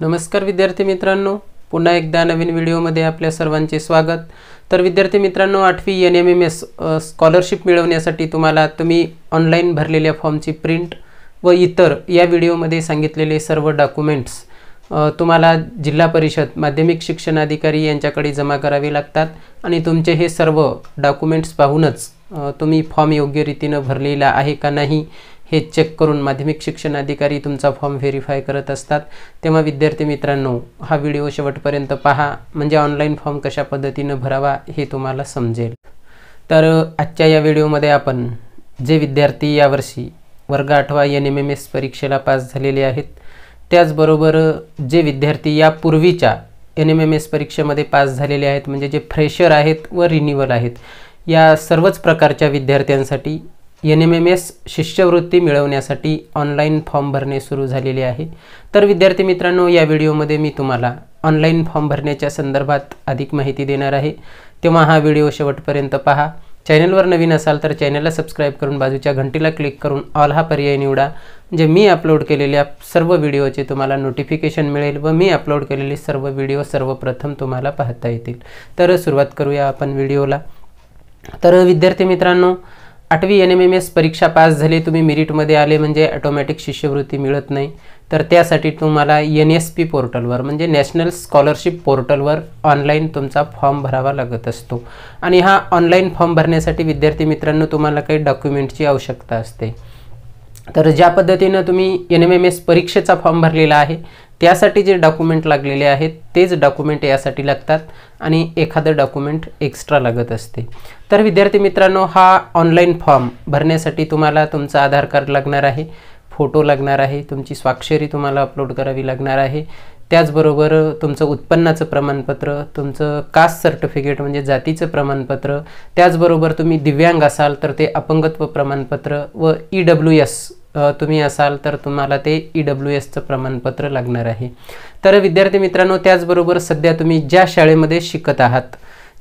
नमस्कार विद्यार्थी मित्रांनो पुन्हा एकदा नवीन व्हिडिओमध्ये आपल्या सर्वांचे स्वागत तर विद्यार्थी मित्रांनो आठवी N M M S scholarship मिळवण्यासाठी तुम्हाला तुम्ही ऑनलाईन भरलेल्या फॉर्मची प्रिंट व इतर या व्हिडिओमध्ये सांगितलेले सर्व डॉक्युमेंट्स तुम्हाला जिल्हा परिषद माध्यमिक शिक्षण अधिकारी यांच्याकडे जमा करावे लागतात आणि तुमचे हे सर्व डॉक्युमेंट्स पाहूनच तुम्ही फॉर्म योग्य रीतीनं भरलेला आहे का नाही हे चेक करून माध्यमिक शिक्षण अधिकारी तुमचा फॉर्म व्हेरीफाय करत असतात तेव्हा विद्यार्थी मित्रांनो हा व्हिडिओ शेवटपर्यंत पहा म्हणजे ऑनलाईन फॉर्म कशा पद्धतीनं भरावा हे तुम्हाला समजेल तर आजच्या या व्हिडिओमध्ये आपण जे विद्यार्थी यावर्षी वर्ग आठवा एन एम एम एस परीक्षेला पास झालेले आहेत त्याचबरोबर जे विद्यार्थी यापूर्वीच्या एन एम एम एस परीक्षेमध्ये पास झालेले आहेत म्हणजे जे फ्रेशर आहेत व रिन्युअल आहेत या सर्वच प्रकारच्या विद्यार्थ्यांसाठी एन एम एम एस शिष्यवृत्ती मिळवण्यासाठी ऑनलाईन फॉर्म भरणे सुरू झालेले आहे तर विद्यार्थी मित्रांनो या व्हिडिओमध्ये मी तुम्हाला ऑनलाईन फॉर्म भरण्याच्या संदर्भात अधिक माहिती देणार आहे तेव्हा हा व्हिडिओ शेवटपर्यंत पहा चॅनलवर नवीन असाल तर चॅनलला सबस्क्राईब करून बाजूच्या घंटीला क्लिक करून ऑल हा पर्याय निवडा म्हणजे मी अपलोड केलेल्या सर्व व्हिडिओचे तुम्हाला नोटिफिकेशन मिळेल व मी अपलोड केलेले सर्व व्हिडिओ सर्वप्रथम तुम्हाला पाहता येतील तर सुरुवात करूया आपण व्हिडिओला तर विद्यार्थी मित्रांनो आठवी एन एम एम एस परीक्षा पास झाली तुम्ही मिरिटमध्ये आले म्हणजे ॲटोमॅटिक शिष्यवृत्ती मिळत नाही तर त्यासाठी तुम्हाला एन एस पी पोर्टलवर म्हणजे नॅशनल स्कॉलरशिप पोर्टलवर ऑनलाईन तुमचा फॉर्म भरावा लागत असतो आणि हा ऑनलाईन फॉर्म भरण्यासाठी विद्यार्थी मित्रांनो तुम्हाला काही डॉक्युमेंटची आवश्यकता असते तर ज्या पद्धतीनं तुम्ही एन एम एम एस परीक्षेचा फॉर्म भरलेला आहे त्यासाठी जे डॉक्युमेंट लागलेले आहेत तेच डॉक्युमेंट यासाठी लागतात आणि एखादं डॉक्युमेंट एक्स्ट्रा लागत असते तर विद्यार्थी मित्रांनो हा ऑनलाईन फॉर्म भरण्यासाठी तुम्हाला तुमचं आधार कार्ड लागणार आहे फोटो लागणार आहे तुमची स्वाक्षरी तुम्हाला अपलोड करावी लागणार आहे त्याचबरोबर तुमचं उत्पन्नाचं प्रमाणपत्र तुमचं कास्ट सर्टिफिकेट म्हणजे जातीचं प्रमाणपत्र त्याचबरोबर तुम्ही दिव्यांग असाल तर ते अपंगत्व प्रमाणपत्र व ई डब्ल्यू एस तुम्ही असाल तर तुम्हाला ते ई e डब्ल्यू एसचं प्रमाणपत्र लागणार आहे तर विद्यार्थी मित्रांनो त्याचबरोबर सध्या तुम्ही ज्या शाळेमध्ये शिकत आहात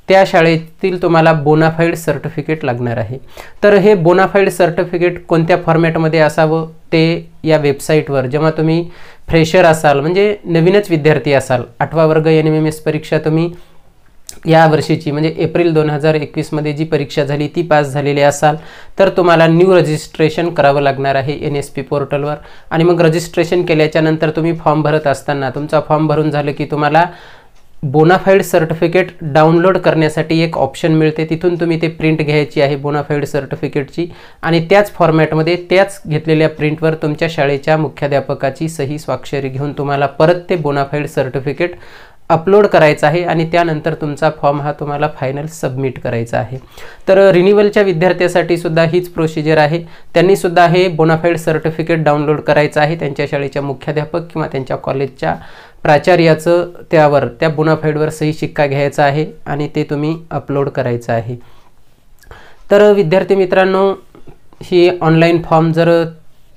त्या शाळेतील तुम्हाला बोनाफाईड सर्टिफिकेट लागणार आहे तर हे बोनाफाईड सर्टिफिकेट कोणत्या फॉर्मॅटमध्ये असावं ते या वेबसाईटवर जेव्हा तुम्ही फ्रेशर असाल म्हणजे नवीनच विद्यार्थी असाल आठवा वर्ग एन एम एम एस परीक्षा तुम्ही या वर्षीची म्हणजे एप्रिल दोन हजार एकवीसमध्ये जी परीक्षा झाली ती पास झालेली असाल तर तुम्हाला न्यू रजिस्ट्रेशन करावं लागणार आहे एन एस पी पोर्टलवर आणि मग रजिस्ट्रेशन केल्याच्यानंतर तुम्ही फॉर्म भरत असताना तुमचा फॉर्म भरून झालं की तुम्हाला बोनाफाईड सर्टिफिकेट डाउनलोड करण्यासाठी एक ऑप्शन मिळते तिथून तुम्ही ते प्रिंट घ्यायची आहे बोनाफाईड सर्टिफिकेटची आणि त्याच फॉर्मॅटमध्ये त्याच घेतलेल्या प्रिंटवर तुमच्या शाळेच्या मुख्याध्यापकाची सही स्वाक्षरी घेऊन तुम्हाला परत ते बोनाफाईड सर्टिफिकेट अपलोड करायचं आहे आणि त्यानंतर तुमचा फॉर्म हा तुम्हाला फायनल सबमिट करायचा आहे तर रिन्युअलच्या विद्यार्थ्यासाठी सुद्धा हीच प्रोसिजर आहे त्यांनी सुद्धा हे बोनाफाईड सर्टिफिकेट डाउनलोड करायचं आहे त्यांच्या शाळेच्या मुख्याध्यापक किंवा त्यांच्या कॉलेजच्या प्राचार्याचं त्यावर त्या बुनाफाईडवर सही शिक्का घ्यायचा आहे आणि ते तुम्ही अपलोड करायचं आहे तर विद्यार्थी मित्रांनो ही ऑनलाईन फॉर्म जर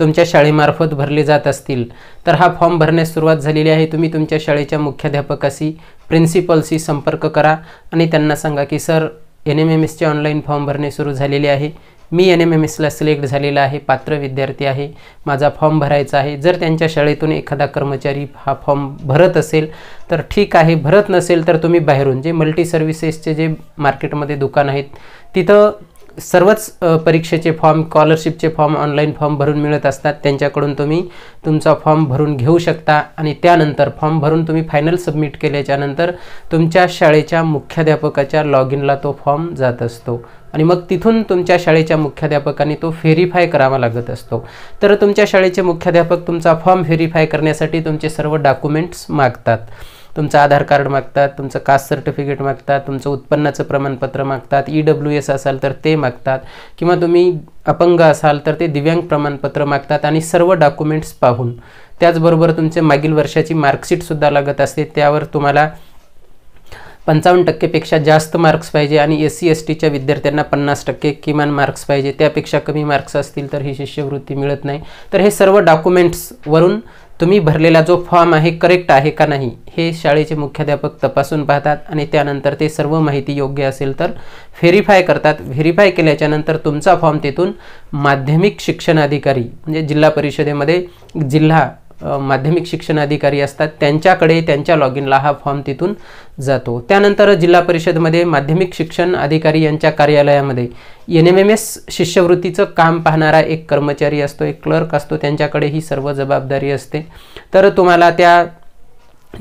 तुमच्या शाळेमार्फत भरले जात असतील तर हा फॉर्म भरण्यास सुरुवात झालेली आहे तुम्ही तुमच्या शाळेच्या मुख्याध्यापकाशी प्रिन्सिपलशी संपर्क करा आणि त्यांना सांगा की सर एन एम एम एसचे ऑनलाईन फॉर्म भरणे सुरू झालेले आहे मी एन एम एम एसला सिलेक्ट झालेला आहे पात्र विद्यार्थी आहे माझा फॉर्म भरायचा आहे जर त्यांच्या शाळेतून एखादा कर्मचारी हा फॉर्म भरत असेल तर ठीक आहे भरत नसेल तर तुम्ही बाहेरून जे मल्टी सर्व्हिसेसचे जे मार्केटमध्ये दुकान आहेत तिथं सर्वच परीक्षेचे फॉर्म स्कॉलरशिपचे फॉर्म ऑनलाईन फॉर्म भरून मिळत असतात त्यांच्याकडून तुम्ही तुमचा फॉर्म भरून घेऊ शकता आणि त्यानंतर फॉर्म भरून तुम्ही फायनल सबमिट केल्याच्यानंतर तुमच्या शाळेच्या मुख्याध्यापकाच्या लॉग इनला तो फॉर्म जात असतो आणि मग तिथून तुमच्या शाळेच्या मुख्याध्यापकाने तो व्हेरीफाय करावा लागत असतो तर तुमच्या शाळेचे मुख्याध्यापक तुमचा फॉर्म व्हेरीफाय करण्यासाठी तुमचे सर्व डॉक्युमेंट्स मागतात तुमचं आधार कार्ड मागतात तुमचं कास्ट सर्टिफिकेट मागतात तुमचं उत्पन्नाचं प्रमाणपत्र मागतात ई डब्ल्यू एस असाल तर ते मागतात किंवा तुम्ही अपंग असाल तर ते दिव्यांग प्रमाणपत्र मागतात आणि सर्व डॉक्युमेंट्स पाहून त्याचबरोबर तुमचे मागील वर्षाची मार्कशीटसुद्धा लागत असते त्यावर तुम्हाला पंचावन्न टक्केपेक्षा जास्त मार्क्स पाहिजे आणि एस सी एस टीच्या विद्यार्थ्यांना पन्नास टक्के किमान मार्क्स पाहिजे त्यापेक्षा कमी मार्क्स असतील तर ही शिष्यवृत्ती मिळत नाही तर हे सर्व डॉक्युमेंट्सवरून तुम्ही भरलेला जो फॉर्म आहे करेक्ट आहे का नाही हे शाळेचे मुख्याध्यापक तपासून पाहतात आणि त्यानंतर ते सर्व माहिती योग्य असेल तर व्हेरीफाय करतात व्हेरीफाय केल्याच्यानंतर तुमचा फॉर्म तिथून माध्यमिक शिक्षण अधिकारी म्हणजे जिल्हा परिषदेमध्ये जिल्हा माध्यमिक शिक्षण अधिकारी असतात त्यांच्याकडे त्यांच्या लॉग इनला हा फॉर्म तिथून जातो त्यानंतर जिल्हा परिषदमध्ये माध्यमिक शिक्षण अधिकारी यांच्या कार्यालयामध्ये एन एम एम एस शिष्यवृत्तीचं काम पाहणारा एक कर्मचारी असतो एक क्लर्क असतो त्यांच्याकडे ही सर्व जबाबदारी असते तर तुम्हाला त्या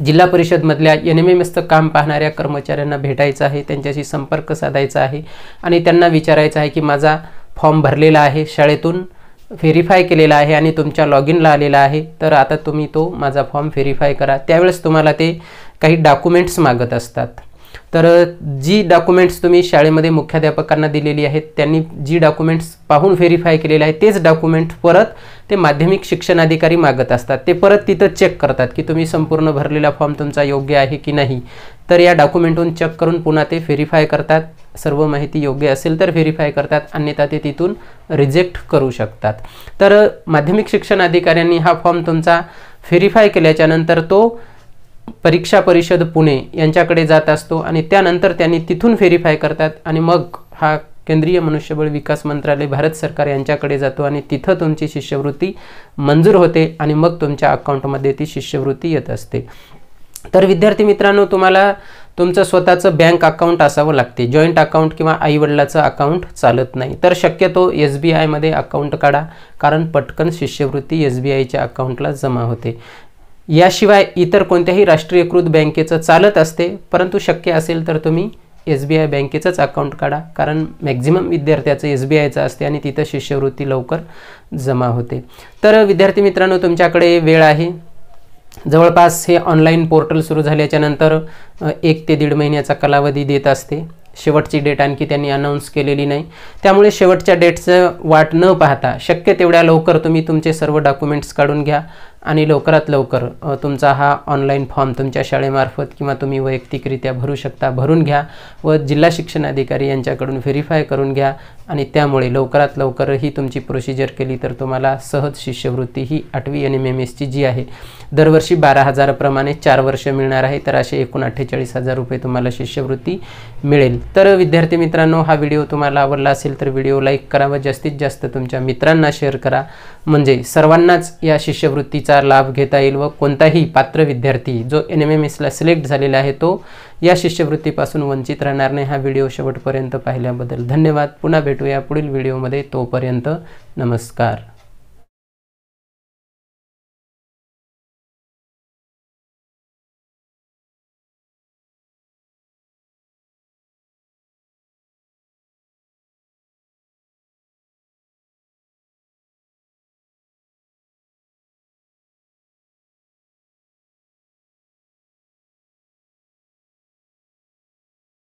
जिल्हा परिषदमधल्या एन एम एम एसचं काम पाहणाऱ्या कर्मचाऱ्यांना भेटायचं आहे त्यांच्याशी संपर्क साधायचा आहे आणि त्यांना विचारायचं आहे की माझा फॉर्म भरलेला आहे शाळेतून व्हेरीफाय केलेला आहे आणि तुमच्या लॉग इनला आलेला आहे तर आता तुम्ही तो माझा फॉर्म व्हेरीफाय करा त्यावेळेस तुम्हाला ते काही डॉक्युमेंट्स मागत असतात तर जी डॉक्युमेंट्स तुम्ही शाळेमध्ये मुख्याध्यापकांना दिलेली आहेत त्यांनी जी डॉक्युमेंट्स पाहून व्हेरीफाय केलेले आहेत तेच डॉक्युमेंट परत ते माध्यमिक शिक्षण अधिकारी मागत असतात ते परत तिथं चेक करतात की तुम्ही संपूर्ण भरलेला फॉर्म तुमचा योग्य आहे की नाही तर या डॉक्युमेंटहून चेक करून पुन्हा ते व्हेरीफाय करतात सर्व माहिती योग्य असेल तर व्हेरीफाय करतात अन्यथा ते तिथून रिजेक्ट करू शकतात तर माध्यमिक शिक्षण अधिकाऱ्यांनी हा फॉर्म तुमचा व्हेरीफाय केल्याच्यानंतर तो परीक्षा परिषद पुणे यांच्याकडे जात असतो आणि त्यानंतर त्यांनी तिथून व्हेरीफाय करतात आणि मग हा केंद्रीय मनुष्यबळ विकास मंत्रालय भारत सरकार यांच्याकडे जातो आणि तिथं तुमची शिष्यवृत्ती मंजूर होते आणि मग तुमच्या अकाउंटमध्ये ती शिष्यवृत्ती येत असते तर विद्यार्थी मित्रांनो तुम्हाला तुमचं स्वतःचं बँक अकाउंट असावं लागते जॉईंट अकाउंट किंवा आईवडिलाचं अकाउंट चालत नाही तर शक्यतो एस बी आयमध्ये अकाउंट काढा कारण पटकन शिष्यवृत्ती एस बी आयच्या अकाउंटला जमा होते याशिवाय इतर कोणत्याही राष्ट्रीयकृत बँकेचं चालत असते परंतु शक्य असेल तर तुम्ही एस बी आय बँकेचंच अकाउंट काढा कारण मॅक्झिमम विद्यार्थ्याचं एस बी आयचं असते आणि तिथं शिष्यवृत्ती लवकर जमा होते तर विद्यार्थी मित्रांनो तुमच्याकडे वेळ आहे जवळपास हे ऑनलाईन पोर्टल सुरू झाल्याच्यानंतर एक ते दीड महिन्याचा कालावधी देत असते शेवटची डेट आणखी त्यांनी अनाऊन्स केलेली नाही त्यामुळे शेवटच्या डेटचं वाट न पाहता शक्य तेवढ्या लवकर तुम्ही तुमचे सर्व डॉक्युमेंट्स काढून घ्या आणि लवकरात लवकर तुमचा हा ऑनलाईन फॉर्म तुमच्या शाळेमार्फत किंवा तुम्ही वैयक्तिकरित्या भरू शकता भरून घ्या व जिल्हा शिक्षण अधिकारी यांच्याकडून व्हेरीफाय करून घ्या आणि त्यामुळे लवकरात लवकर ही तुमची प्रोसिजर केली तर तुम्हाला सहज शिष्यवृत्ती ही आठवी एन एम एम एसची जी आहे दरवर्षी बारा हजाराप्रमाणे चार वर्ष मिळणार आहे तर असे एकूण अठ्ठेचाळीस हजार रुपये तुम्हाला शिष्यवृत्ती मिळेल तर विद्यार्थी मित्रांनो हा व्हिडिओ तुम्हाला आवडला असेल तर व्हिडिओ लाईक करा व जास्तीत जास्त तुमच्या मित्रांना शेअर करा म्हणजे सर्वांनाच या शिष्यवृत्तीचा लाभ घेता येईल व कोणताही पात्र विद्यार्थी जो एन एम एम एसला सिलेक्ट झालेला आहे तो या शिष्यवृत्तीपासून वंचित राहणार नाही हा व्हिडिओ शेवटपर्यंत पाहिल्याबद्दल धन्यवाद पुन्हा भेटूया पुढील व्हिडिओमध्ये तोपर्यंत नमस्कार